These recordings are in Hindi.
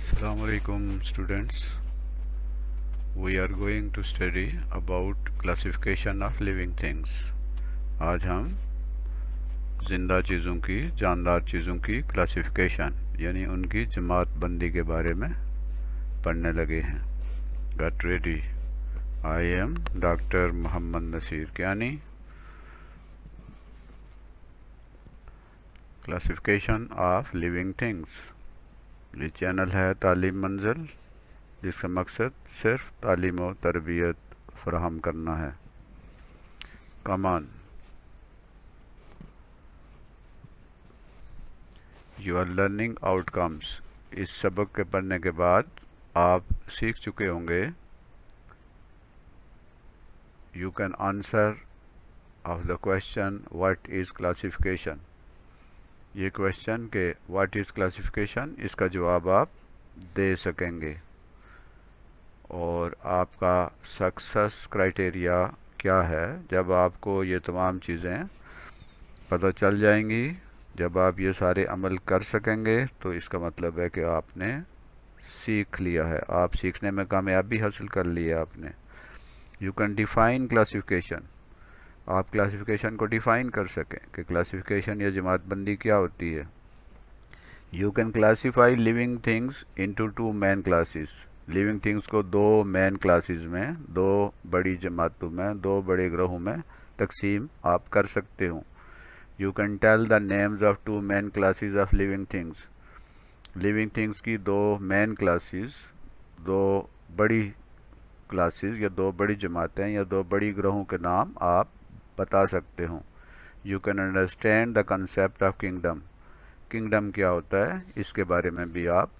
Assalamualaikum students we are going to study about classification of living things आज हम जिंदा चीज़ों की जानदार चीज़ों की क्लासिफिकेशन यानी उनकी जमात बंदी के बारे में पढ़ने लगे हैं get ready I am doctor Mohammad Nasir Kayani classification of living things ये चैनल है तालीम मंजिल जिसका मकसद सिर्फ तालीम और तरबियत फ्राहम करना है come on you are learning outcomes इस सबक के पढ़ने के बाद आप सीख चुके होंगे you can answer of the question what is classification ये क्वेश्चन के व्हाट इज़ क्लासिफिकेशन इसका जवाब आप दे सकेंगे और आपका सक्सेस क्राइटेरिया क्या है जब आपको ये तमाम चीज़ें पता चल जाएंगी जब आप ये सारे अमल कर सकेंगे तो इसका मतलब है कि आपने सीख लिया है आप सीखने में कामयाबी हासिल कर ली है आपने यू कैन डिफाइन क्लासिफिकेशन आप क्लासिफिकेशन को डिफ़ाइन कर सकें कि क्लासिफिकेशन या जमातबंदी क्या होती है you can classify living things into two main classes living things को दो मैन क्लासेस में दो बड़ी जमातों में दो बड़े ग्रहों में तकसीम आप कर सकते हो you can tell the names of two main classes of living things living things की दो मैन क्लासेस दो बड़ी क्लासेस या दो बड़ी जमातें या दो बड़ी ग्रहों के नाम आप बता सकते हो you can understand the concept of kingdom kingdom क्या होता है इसके बारे में भी आप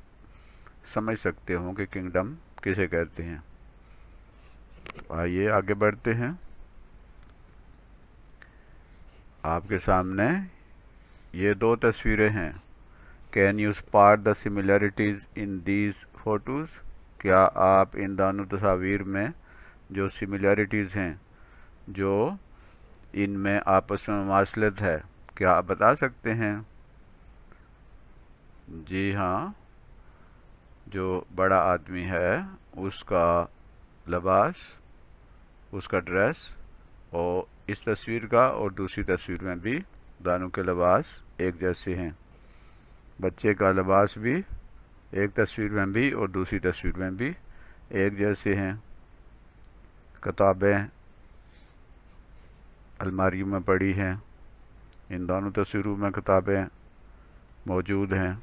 समझ सकते हो कि किंगडम किसे कहते हैं आइए आगे बढ़ते हैं आपके सामने ये दो तस्वीरें हैं can you spot the similarities in these photos क्या आप इन दोनों तस्वीर में जो सिमिलरिटीज़ हैं जो इनमें आपस में मासलत है क्या आप बता सकते हैं जी हाँ जो बड़ा आदमी है उसका लबास उसका ड्रेस और इस तस्वीर का और दूसरी तस्वीर में भी दानों के लबास एक जैसे हैं बच्चे का लबास भी एक तस्वीर में भी और दूसरी तस्वीर में भी एक जैसे हैं किताबें अलमारी में पड़ी हैं इन दोनों तस्वीरों में किताबें मौजूद हैं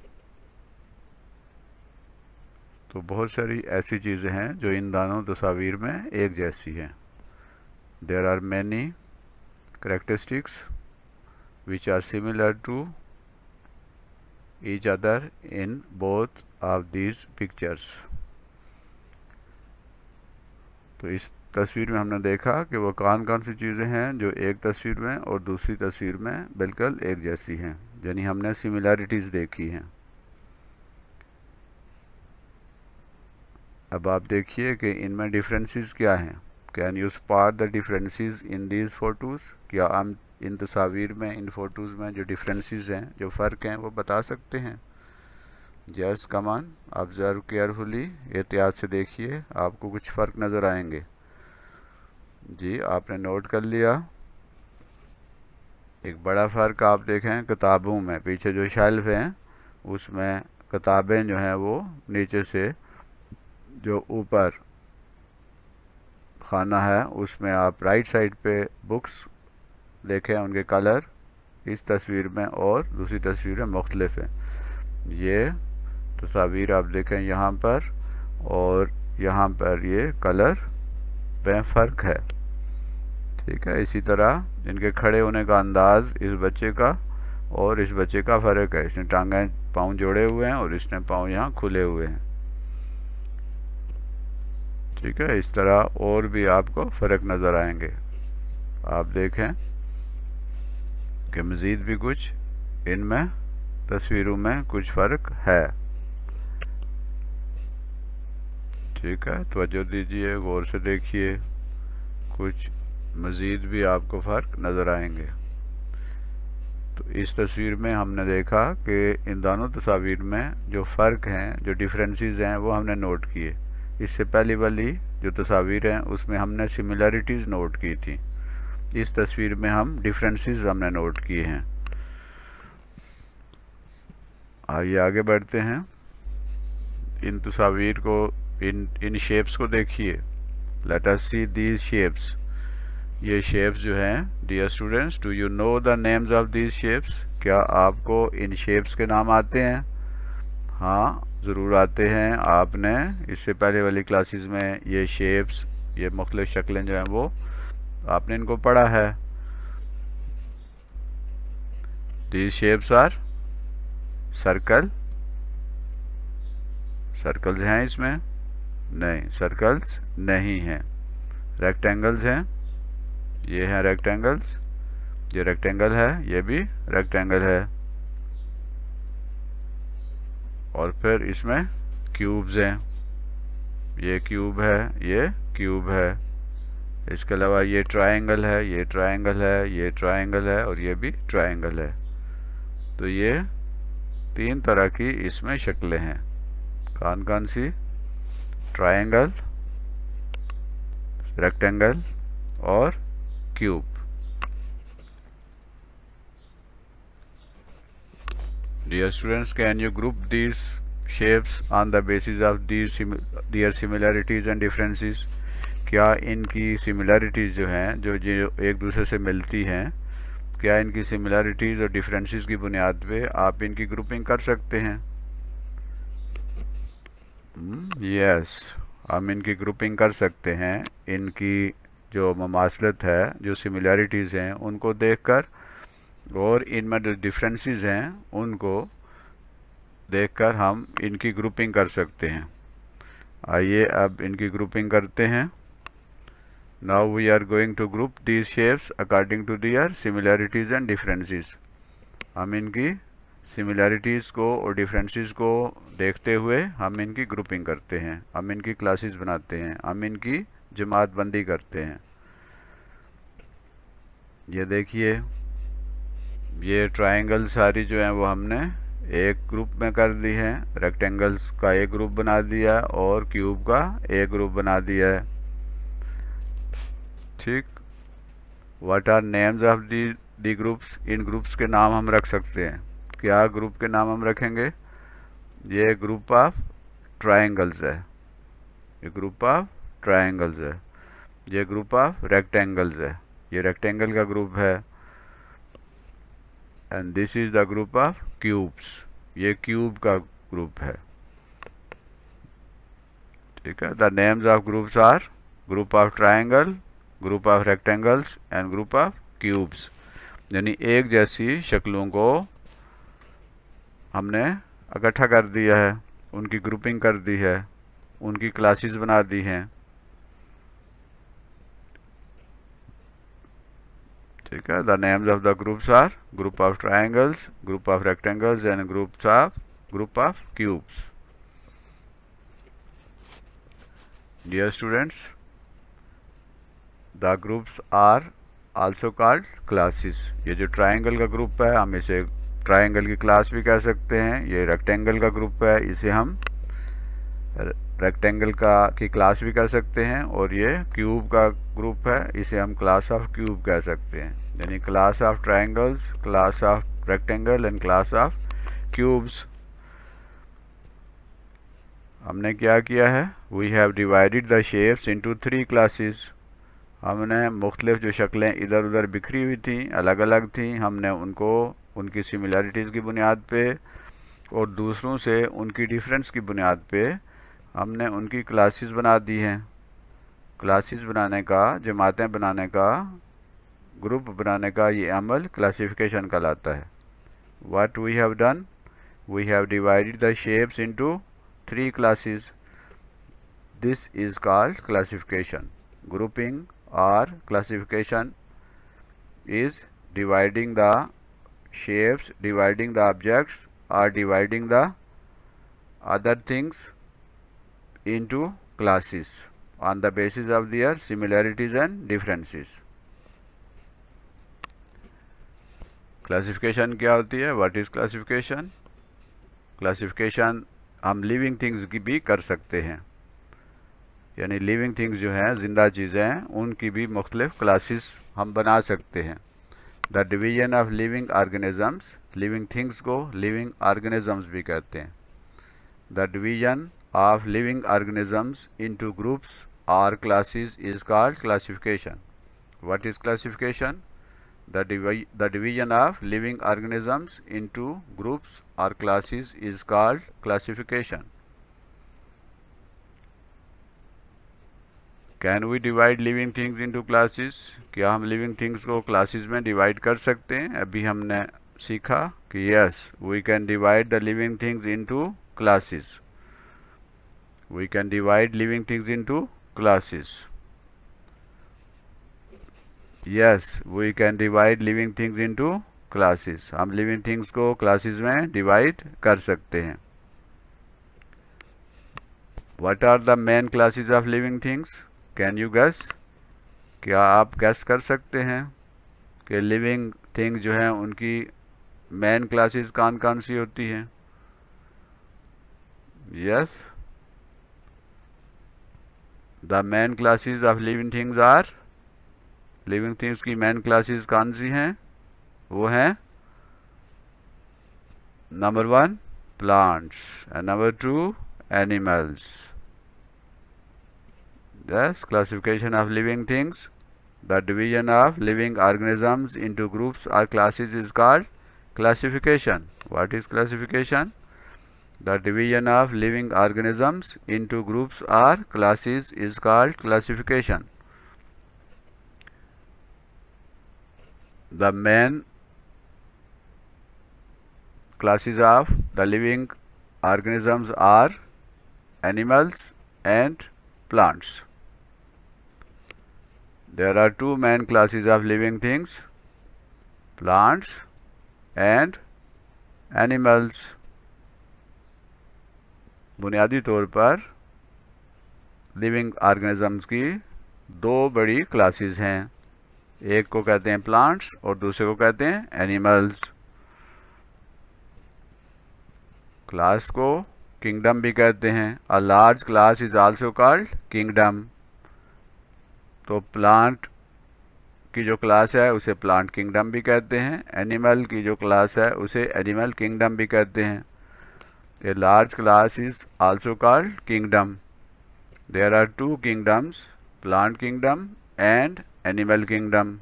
तो बहुत सारी ऐसी चीज़ें हैं जो इन दोनों तस्वीर में एक जैसी हैं there are many characteristics which are similar to each other in both of these pictures तो इस तस्वीर में हमने देखा कि वो कौन कौन सी चीज़ें हैं जो एक तस्वीर में और दूसरी तस्वीर में बिल्कुल एक जैसी हैं यानी हमने सिमिलैरिटीज़ देखी हैं अब आप देखिए कि इनमें डिफरेंसेस क्या हैं can you spot the differences in these photos क्या हम इन तस्वीर में इन फ़ोटोज़ में जो डिफरेंसेस हैं जो फ़र्क हैं वो बता सकते हैं जस्ट कमान ऑब्ज़र्व केयरफुली एहतियात से देखिए आपको कुछ फ़र्क नज़र आएंगे जी आपने नोट कर लिया एक बड़ा फ़र्क आप देखें किताबों में पीछे जो शेल्फ हैं उसमें किताबें जो हैं वो नीचे से जो ऊपर खाना है उसमें आप राइट साइड पे बुक्स देखें उनके कलर इस तस्वीर में और दूसरी तस्वीर में मुख्तलफ हैं ये तस्वीर आप देखें यहाँ पर और यहाँ पर ये कलर में फ़र्क है ठीक है इसी तरह इनके खड़े होने का अंदाज इस बच्चे का और इस बच्चे का फ़र्क है इसने टांगे पाँव जोड़े हुए हैं और इसने पाँव यहाँ खुले हुए हैं ठीक है इस तरह और भी आपको फ़र्क नज़र आएंगे आप देखें कि मज़ीद भी कुछ इनमें तस्वीरों में कुछ फ़र्क है ठीक है तोज्जो दीजिए गौर से देखिए कुछ मज़ीद भी आपको फ़र्क नज़र आएंगे तो इस तस्वीर में हमने देखा कि इन दोनों तस्वीर में जो फ़र्क हैं जो डिफरेंसेस हैं वो हमने नोट किए इससे पहली वाली जो तस्वीर हैं उसमें हमने सिमिलरिटीज़ नोट की थी इस तस्वीर में हम डिफरेंसेस हमने नोट किए हैं आइए आगे बढ़ते हैं इन तस्वीर को इन इन शेप्स को देखिए let us see these shapes ये शेप्स जो हैं dear students do you know the names of these shapes क्या आपको इन शेप्स के नाम आते हैं हाँ ज़रूर आते हैं आपने इससे पहले वाली क्लासेस में ये शेप्स ये मुख्तलिफ़ शक्लें जो हैं वो आपने इनको पढ़ा है these shapes are circle circles हैं इसमें नहीं सर्कल्स नहीं हैं रेक्टेंगल्स हैं ये हैं रेक्टेंगल्स ये रेक्टेंगल है ये भी रेक्टेंगल है और फिर इसमें क्यूब्स हैं ये क्यूब है ये क्यूब है इसके अलावा ये ट्रायंगल है ये ट्रायंगल है ये ट्रायंगल है और ये भी ट्रायंगल है तो ये तीन तरह की इसमें शक्लें हैं कौन कौन सी ट्रायंगल रेक्टेंगल और cube dear students can you group these shapes on the basis of these sim their similarities and differences क्या इनकी सिमिलैरिटीज़ जो हैं जो जो एक दूसरे से मिलती हैं क्या इनकी सिमिलैरिटीज़ और डिफरेंसेस की बुनियाद पे आप इनकी ग्रुपिंग कर सकते हैं यस hmm? yes, हम इनकी ग्रुपिंग कर सकते हैं इनकी जो ममासलत है जो सिमिलरिटीज़ हैं उनको देखकर और इनमें जो डिफरेंसेस हैं उनको देखकर हम इनकी ग्रुपिंग कर सकते हैं आइए अब इनकी ग्रुपिंग करते हैं now we are going to group these shapes according to their similarities and differences हम इनकी सिमिलरिटीज़ को और डिफरेंसेस को देखते हुए हम इनकी ग्रुपिंग करते हैं हम इनकी क्लासेस बनाते हैं हम इनकी जमात बंदी करते हैं ये देखिए ये ट्रायंगल सारी जो है वो हमने एक ग्रुप में कर दी है रेक्टेंगल्स का एक ग्रुप बना दिया और क्यूब का एक ग्रुप बना दिया है ठीक what are names of the the groups इन ग्रुप्स के नाम हम रख सकते हैं क्या ग्रुप के नाम हम रखेंगे ये ग्रुप ऑफ ट्रायंगल्स है ये ग्रुप ऑफ ट्रायंगल्स है ये ग्रुप ऑफ रेक्टेंगल्स है ये रेक्टेंगल का ग्रुप है and this is the group of cubes ये क्यूब का ग्रुप है ठीक है the names of groups are group of triangle group of rectangles and group of cubes यानी एक जैसी शक्लों को हमने इकट्ठा कर दिया है उनकी ग्रुपिंग कर दी है उनकी क्लासेस बना दी हैं ठीक है the names of the groups are group of triangles group of rectangles and groups of group of cubes dear students the groups are also called classes ये जो ट्राइंगल का ग्रुप है हम इसे ट्राइंगल की क्लास भी कह सकते हैं ये रेक्टेंगल का ग्रुप है इसे हम रेक्टेंगल का की क्लास भी कर सकते हैं और ये क्यूब का ग्रुप है इसे हम क्लास ऑफ क्यूब कह सकते हैं यानी class of triangles class of rectangle and class of cubes हमने क्या किया है we have divided the shapes into three classes हमने मुख्तलिफ़ जो शक्लें इधर उधर बिखरी हुई थी अलग अलग थी हमने उनको उनकी सिमिलरिटीज़ की बुनियाद पे और दूसरों से उनकी डिफरेंस की बुनियाद पर हमने उनकी क्लासेस बना दी हैं क्लासेस बनाने का जमातें बनाने का ग्रुप बनाने का ये अमल क्लासिफिकेशन कहलाता है what we have done we have divided the shapes into three classes this is called classification grouping or classification is dividing the shapes dividing the objects or dividing the other things into classes on the basis of their similarities and differences. Classification क्या होती है वाट इज़ क्लासिफिकेशन क्लासिफिकेशन हम लिविंग थिंग्स की भी कर सकते हैं यानी लिविंग थिंग्स जो हैं ज़िंदा चीज़ें हैं उनकी भी मुख्तलिफ क्लासेस हम बना सकते हैं the division of living organisms living things को लिविंग ऑर्गेनिजम्स भी कहते हैं the division of living organisms into groups or classes is called classification. What is classification? The, divi the division of living organisms into groups or classes is called classification. Can we divide living things into classes? क्या हम living things को classes में divide कर सकते हैं अभी हमने सीखा कि yes, we can divide the living things into classes. we can divide living things into classes yes we can divide living things into classes हम living things को classes में divide कर सकते हैं what are the main classes of living things can you guess क्या आप guess कर सकते हैं कि living things जो हैं उनकी main classes कौन कौन सी होती हैं yes the main classes of living things are living things की मैन क्लासेज कौन सी हैं वो हैं number one plants and number two animals thus classification of living things the division of living organisms into groups or classes is called classification what is classification The division of living organisms into groups or classes is called classification. The main classes of the living organisms are animals and plants. There are two main classes of living things, plants and animals. बुनियादी तौर पर लिविंग आर्गेनिज़म्स की दो बड़ी क्लासेस हैं एक को कहते हैं प्लांट्स और दूसरे को कहते हैं एनिमल्स क्लास को किंगडम भी कहते हैं a large class is also called kingdom तो प्लांट की जो क्लास है उसे प्लांट किंगडम भी कहते हैं एनिमल की जो क्लास है उसे एनिमल किंगडम भी कहते हैं A large class is also called kingdom. There are two kingdoms, plant kingdom and animal kingdom.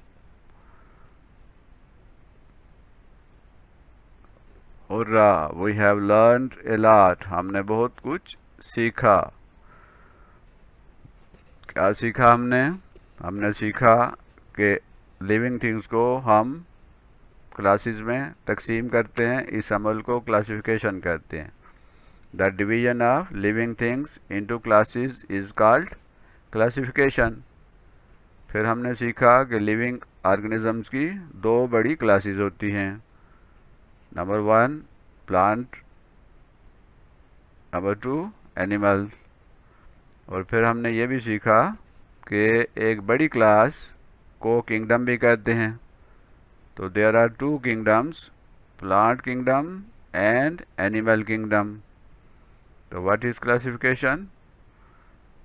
Hurrah! We have learned a lot. हमने बहुत कुछ सीखा क्या सीखा हमने हमने सीखा कि living things को हम क्लासेस में तकसीम करते हैं इस अमल को क्लासिफिकेशन करते हैं The division of living things into classes is called classification फिर हमने सीखा कि लिविंग ऑर्गेनिजम्स की दो बड़ी क्लासेज होती हैं number one plant number two animal और फिर हमने ये भी सीखा कि एक बड़ी क्लास को किंगडम भी कहते हैं तो there are two kingdoms plant kingdom and animal kingdom So, what is classification?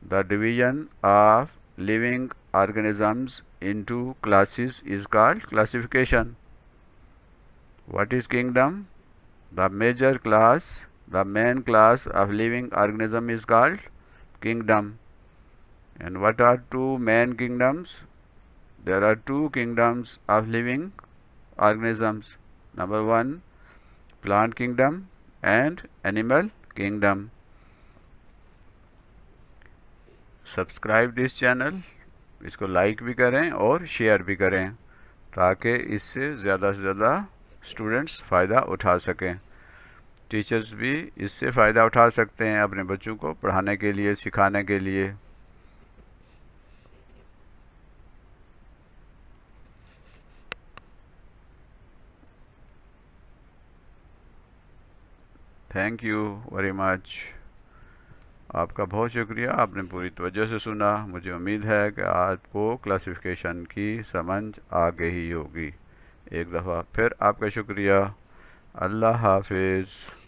The division of living organisms into classes is called classification. What is kingdom? The major class, the main class of living organism is called kingdom. And what are two main kingdoms? There are two kingdoms of living organisms. Number one, plant kingdom and animal kingdom. Subscribe this channel इसको लाइक भी करें और शेयर भी करें ताकि इससे ज़्यादा से ज़्यादा स्टूडेंट्स फ़ायदा उठा सकें टीचर्स भी इससे फ़ायदा उठा सकते हैं अपने बच्चों को पढ़ाने के लिए सिखाने के लिए Thank you very much. आपका बहुत शुक्रिया आपने पूरी तवज्जो से सुना मुझे उम्मीद है कि आपको क्लासिफिकेशन की समझ आ गई होगी एक दफ़ा फिर आपका शुक्रिया अल्लाह हाफिज़